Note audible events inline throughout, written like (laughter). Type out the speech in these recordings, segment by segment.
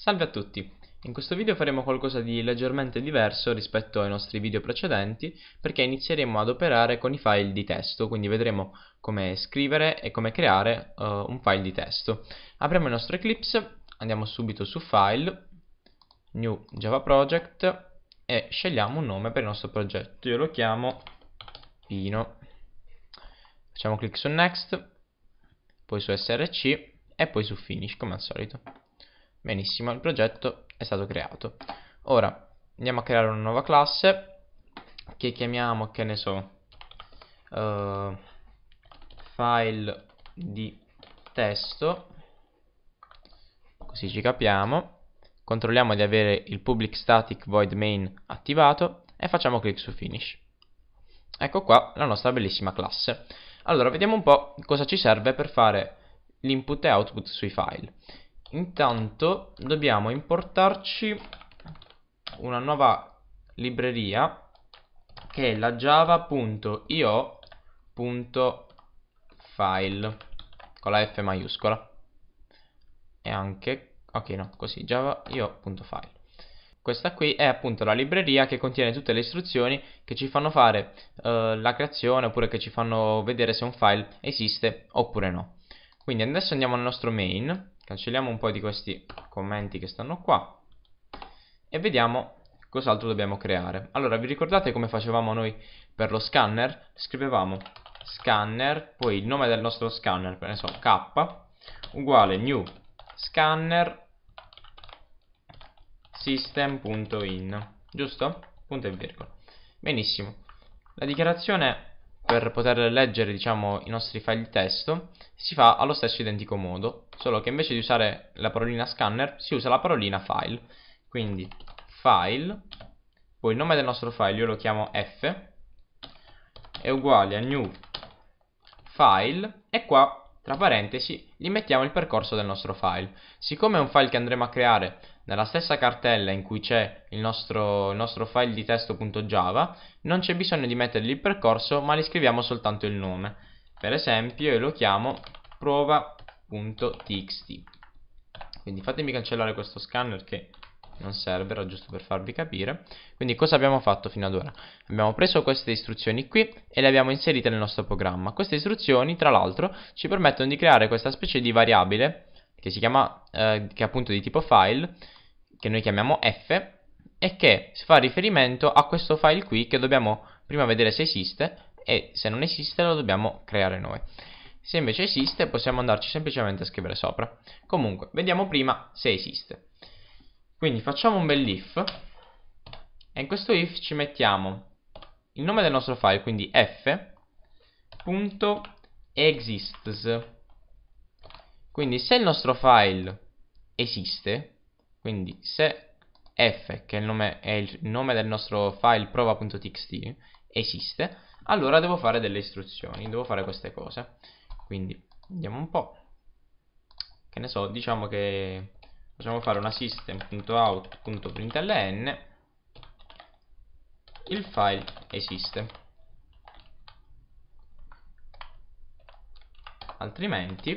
Salve a tutti! In questo video faremo qualcosa di leggermente diverso rispetto ai nostri video precedenti perché inizieremo ad operare con i file di testo, quindi vedremo come scrivere e come creare uh, un file di testo. Apriamo il nostro Eclipse, andiamo subito su File, New Java Project e scegliamo un nome per il nostro progetto. Io lo chiamo Pino. Facciamo clic su Next, poi su SRC e poi su Finish come al solito. Benissimo, il progetto è stato creato. Ora andiamo a creare una nuova classe che chiamiamo, che ne so, uh, file di testo, così ci capiamo. Controlliamo di avere il public static void main attivato e facciamo clic su finish. Ecco qua la nostra bellissima classe. Allora, vediamo un po' cosa ci serve per fare l'input e output sui file intanto dobbiamo importarci una nuova libreria che è la java.io.file con la F maiuscola e anche ok no così java.io.file questa qui è appunto la libreria che contiene tutte le istruzioni che ci fanno fare eh, la creazione oppure che ci fanno vedere se un file esiste oppure no quindi adesso andiamo al nostro main Cancelliamo un po' di questi commenti che stanno qua e vediamo cos'altro dobbiamo creare. Allora, vi ricordate come facevamo noi per lo scanner? Scrivevamo scanner, poi il nome del nostro scanner, ne so, K, uguale new scanner system.in, giusto? Punto e virgola. Benissimo. La dichiarazione per poter leggere diciamo, i nostri file testo si fa allo stesso identico modo, solo che invece di usare la parolina scanner si usa la parolina file. Quindi file, poi il nome del nostro file io lo chiamo f, è uguale a new file e qua tra parentesi, gli mettiamo il percorso del nostro file. Siccome è un file che andremo a creare nella stessa cartella in cui c'è il nostro, il nostro file di testo.java, non c'è bisogno di mettergli il percorso, ma gli scriviamo soltanto il nome. Per esempio, io lo chiamo prova.txt. Quindi fatemi cancellare questo scanner che non serve, era giusto per farvi capire. Quindi cosa abbiamo fatto fino ad ora? Abbiamo preso queste istruzioni qui e le abbiamo inserite nel nostro programma. Queste istruzioni, tra l'altro, ci permettono di creare questa specie di variabile che si chiama, eh, che è appunto di tipo file, che noi chiamiamo f, e che fa riferimento a questo file qui che dobbiamo prima vedere se esiste e se non esiste lo dobbiamo creare noi. Se invece esiste possiamo andarci semplicemente a scrivere sopra. Comunque, vediamo prima se esiste. Quindi facciamo un bel if e in questo if ci mettiamo il nome del nostro file, quindi f.exists. Quindi se il nostro file esiste, quindi se f, che è il nome, è il nome del nostro file prova.txt, esiste, allora devo fare delle istruzioni, devo fare queste cose. Quindi andiamo un po'. Che ne so, diciamo che possiamo fare una system.out.println il file esiste altrimenti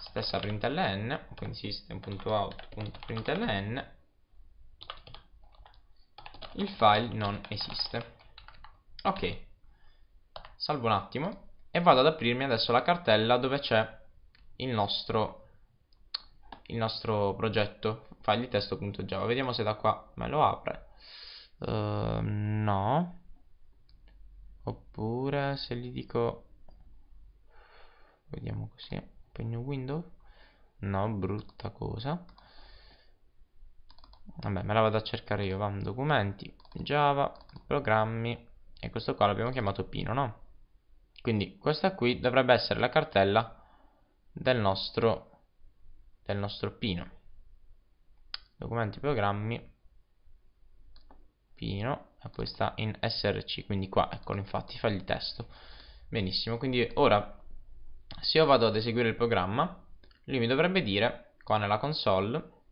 stessa println quindi system.out.println il file non esiste ok salvo un attimo e vado ad aprirmi adesso la cartella dove c'è il nostro, il nostro progetto file testo.java. Vediamo se da qua me lo apre. Uh, no. Oppure se gli dico... Vediamo così. Pegno window. No, brutta cosa. Vabbè, me la vado a cercare io. Va, documenti, Java, programmi. E questo qua l'abbiamo chiamato Pino, no? Quindi questa qui dovrebbe essere la cartella del nostro, del nostro pino documenti programmi pino e poi sta in src quindi qua eccolo infatti fa il testo benissimo quindi ora se io vado ad eseguire il programma lui mi dovrebbe dire qua nella console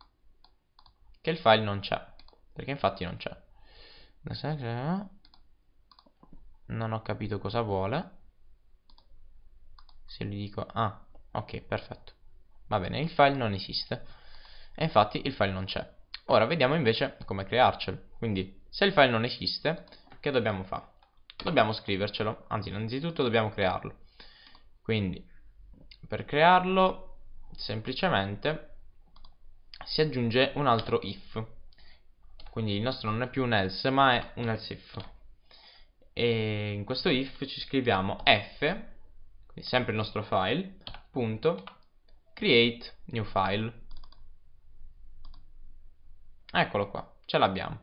che il file non c'è perché infatti non c'è non ho capito cosa vuole se gli dico ah ok perfetto va bene il file non esiste e infatti il file non c'è ora vediamo invece come crearcelo quindi se il file non esiste che dobbiamo fare? dobbiamo scrivercelo anzi innanzitutto dobbiamo crearlo quindi per crearlo semplicemente si aggiunge un altro if quindi il nostro non è più un else ma è un else if e in questo if ci scriviamo f sempre il nostro file punto create new file eccolo qua ce l'abbiamo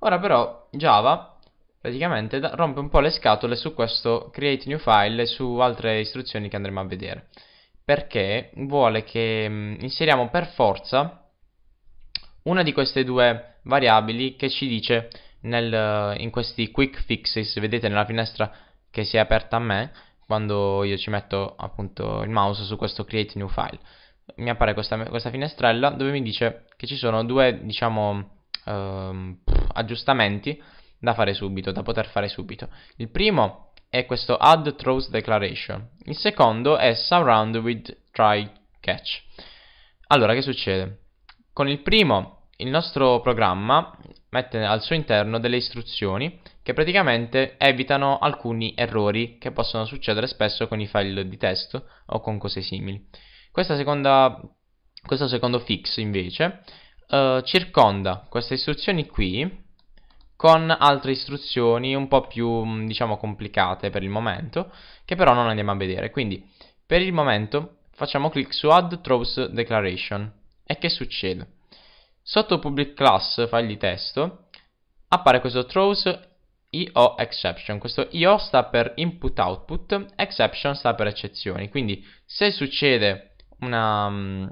ora però Java praticamente rompe un po' le scatole su questo create new file e su altre istruzioni che andremo a vedere perché vuole che mh, mm, inseriamo per forza una di queste due variabili che ci dice nel, in questi quick fixes vedete nella finestra che si è aperta a me quando io ci metto appunto il mouse su questo create new file mi appare questa, questa finestrella dove mi dice che ci sono due diciamo ehm, aggiustamenti da fare subito, da poter fare subito. Il primo è questo add throws declaration, il secondo è surround with try catch. Allora, che succede? Con il primo il nostro programma mette al suo interno delle istruzioni che praticamente evitano alcuni errori che possono succedere spesso con i file di testo o con cose simili. Seconda, questo secondo fix invece eh, circonda queste istruzioni qui con altre istruzioni un po' più mm, diciamo complicate per il momento che però non andiamo a vedere. Quindi per il momento facciamo clic su Add Throws Declaration e che succede? Sotto public class file di testo appare questo throws IO exception. Questo IO sta per input output, exception sta per eccezioni. Quindi se succede mm,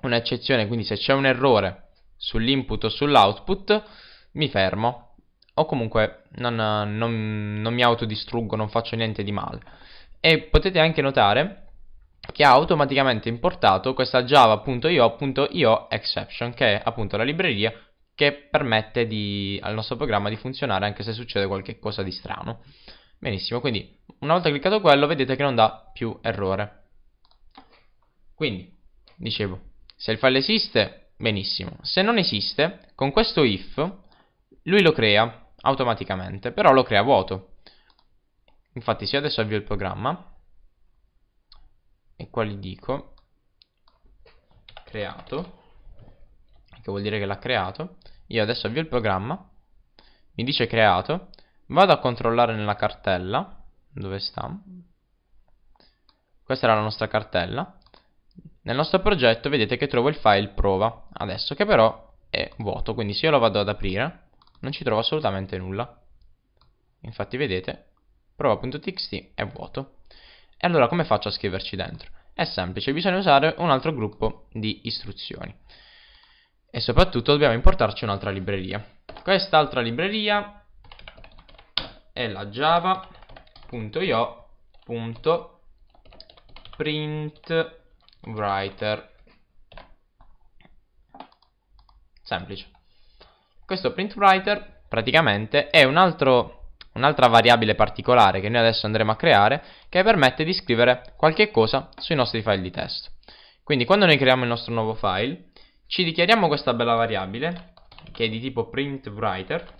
un'eccezione, um, quindi se c'è un errore sull'input o sull'output, mi fermo o comunque non, non, non mi autodistruggo, non faccio niente di male. E potete anche notare che ha automaticamente importato questa java.io.io exception, che è appunto la libreria che permette di, al nostro programma di funzionare anche se succede qualcosa di strano. Benissimo, quindi una volta cliccato quello vedete che non dà più errore. Quindi, dicevo, se il file esiste, benissimo. Se non esiste, con questo if, lui lo crea automaticamente, però lo crea vuoto. Infatti se io adesso avvio il programma, e qua gli dico creato che vuol dire che l'ha creato io adesso avvio il programma mi dice creato vado a controllare nella cartella dove sta questa era la nostra cartella nel nostro progetto vedete che trovo il file prova adesso che però è vuoto quindi se io lo vado ad aprire non ci trovo assolutamente nulla infatti vedete prova.txt è vuoto e allora come faccio a scriverci dentro? È semplice, bisogna usare un altro gruppo di istruzioni. E soprattutto dobbiamo importarci un'altra libreria. Quest'altra libreria è la java.io.printWriter. Semplice. Questo printWriter praticamente è un altro un'altra variabile particolare che noi adesso andremo a creare che permette di scrivere qualche cosa sui nostri file di testo. Quindi quando noi creiamo il nostro nuovo file ci dichiariamo questa bella variabile che è di tipo printWriter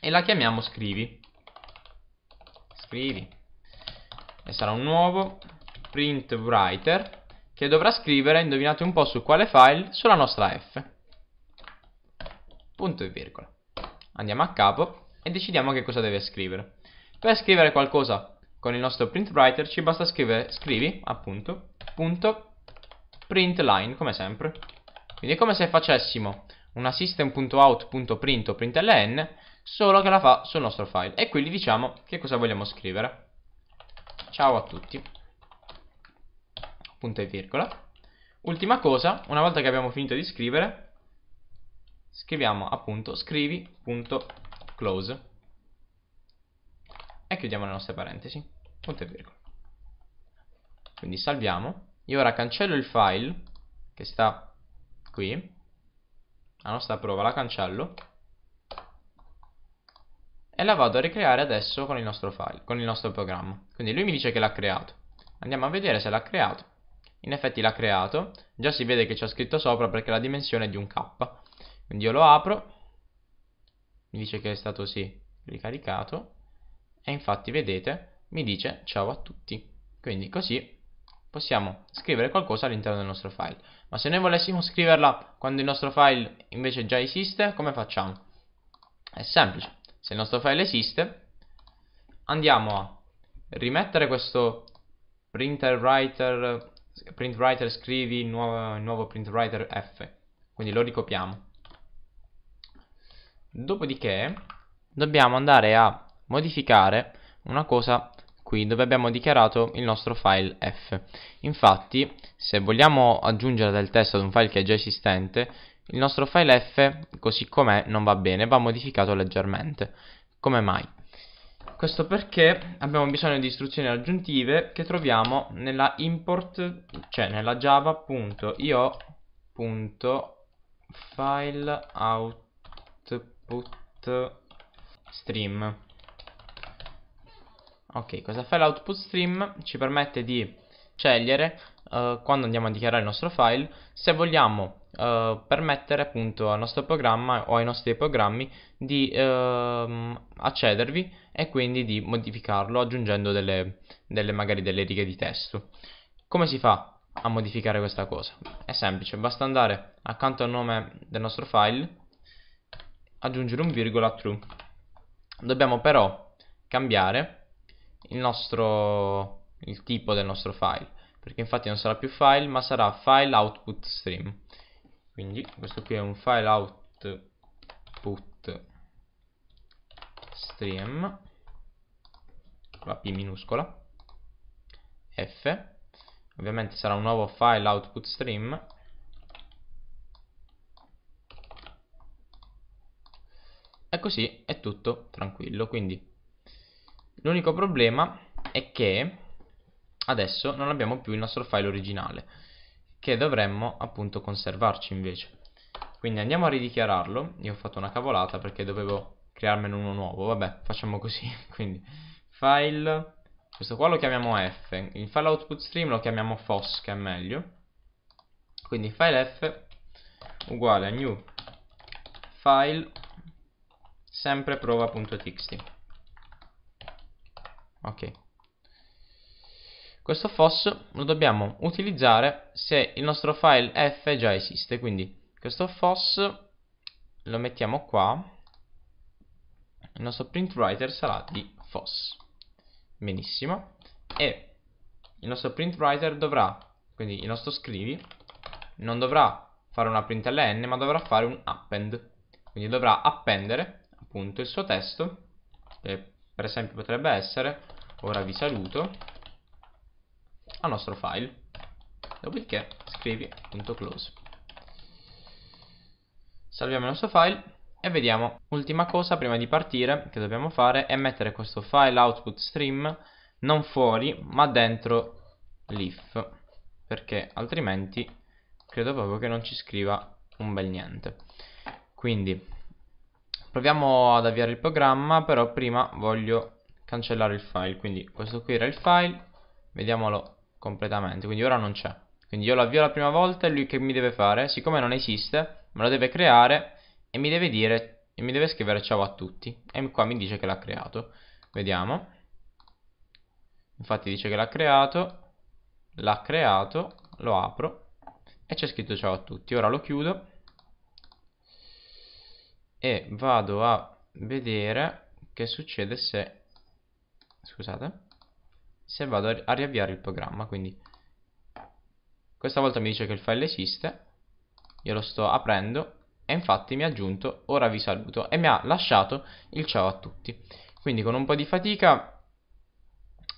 e la chiamiamo scrivi. Scrivi. E sarà un nuovo printWriter che dovrà scrivere, indovinate un po' su quale file, sulla nostra F. Punto e virgola. Andiamo a capo e decidiamo che cosa deve scrivere. Per scrivere qualcosa con il nostro print writer ci basta scrivere scrivi appunto punto print line come sempre. Quindi è come se facessimo una system.out.print o println solo che la fa sul nostro file e quindi diciamo che cosa vogliamo scrivere. Ciao a tutti. Punto e virgola. Ultima cosa, una volta che abbiamo finito di scrivere, scriviamo appunto scrivi.print close e chiudiamo le nostre parentesi punto e virgola quindi salviamo io ora cancello il file che sta qui la nostra prova la cancello e la vado a ricreare adesso con il nostro file con il nostro programma quindi lui mi dice che l'ha creato andiamo a vedere se l'ha creato in effetti l'ha creato già si vede che c'è scritto sopra perché la dimensione è di un k quindi io lo apro mi dice che è stato sì ricaricato e infatti vedete mi dice ciao a tutti quindi così possiamo scrivere qualcosa all'interno del nostro file ma se noi volessimo scriverla quando il nostro file invece già esiste come facciamo? è semplice se il nostro file esiste andiamo a rimettere questo printer writer print writer scrivi nuovo, nuovo print writer f quindi lo ricopiamo Dopodiché dobbiamo andare a modificare una cosa qui dove abbiamo dichiarato il nostro file f. Infatti se vogliamo aggiungere del testo ad un file che è già esistente il nostro file f così com'è non va bene, va modificato leggermente. Come mai? Questo perché abbiamo bisogno di istruzioni aggiuntive che troviamo nella import, cioè nella java.io.file Output stream. Ok, cosa fa l'output stream? Ci permette di scegliere uh, quando andiamo a dichiarare il nostro file se vogliamo uh, permettere appunto al nostro programma o ai nostri programmi di uh, accedervi e quindi di modificarlo aggiungendo delle, delle, magari delle righe di testo. Come si fa a modificare questa cosa? È semplice, basta andare accanto al nome del nostro file aggiungere un virgola true. Dobbiamo però cambiare il, nostro, il tipo del nostro file, perché infatti non sarà più file, ma sarà file output stream. Quindi questo qui è un file output stream, la P minuscola, F, ovviamente sarà un nuovo file output stream e così è tutto tranquillo. Quindi l'unico problema è che adesso non abbiamo più il nostro file originale che dovremmo appunto conservarci invece. Quindi andiamo a ridichiararlo. Io ho fatto una cavolata perché dovevo crearmene uno nuovo. Vabbè, facciamo così. (laughs) Quindi file questo qua lo chiamiamo f, il file output stream lo chiamiamo fos che è meglio, quindi file f uguale a new file sempre prova.txt ok questo FOSS lo dobbiamo utilizzare se il nostro file f già esiste quindi questo FOSS lo mettiamo qua il nostro print writer sarà di FOSS benissimo e il nostro print writer dovrà quindi il nostro scrivi non dovrà fare una println ma dovrà fare un append quindi dovrà appendere appunto il suo testo che per esempio potrebbe essere ora vi saluto al nostro file dopodiché scrivi close salviamo il nostro file e vediamo ultima cosa prima di partire che dobbiamo fare è mettere questo file output stream non fuori ma dentro l'if perché altrimenti credo proprio che non ci scriva un bel niente quindi Proviamo ad avviare il programma, però prima voglio cancellare il file. Quindi questo qui era il file, vediamolo completamente. Quindi ora non c'è. Quindi io lo avvio la prima volta e lui che mi deve fare? Siccome non esiste, me lo deve creare e mi deve dire, e mi deve scrivere ciao a tutti. E qua mi dice che l'ha creato. Vediamo. Infatti dice che l'ha creato, l'ha creato, lo apro e c'è scritto ciao a tutti. Ora lo chiudo e vado a vedere che succede se scusate se vado a, riavviare il programma quindi questa volta mi dice che il file esiste io lo sto aprendo e infatti mi ha aggiunto ora vi saluto e mi ha lasciato il ciao a tutti quindi con un po' di fatica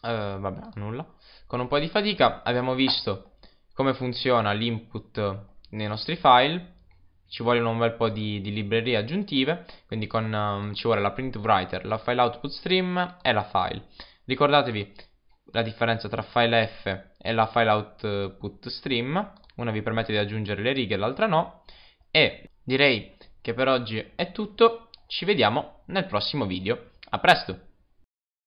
eh, vabbè nulla con un po' di fatica abbiamo visto come funziona l'input nei nostri file ci vogliono un bel po' di, di librerie aggiuntive, quindi con, um, ci vuole la print writer, la file output stream e la file. Ricordatevi la differenza tra file F e la file output stream, una vi permette di aggiungere le righe, l'altra no, e direi che per oggi è tutto, ci vediamo nel prossimo video, a presto!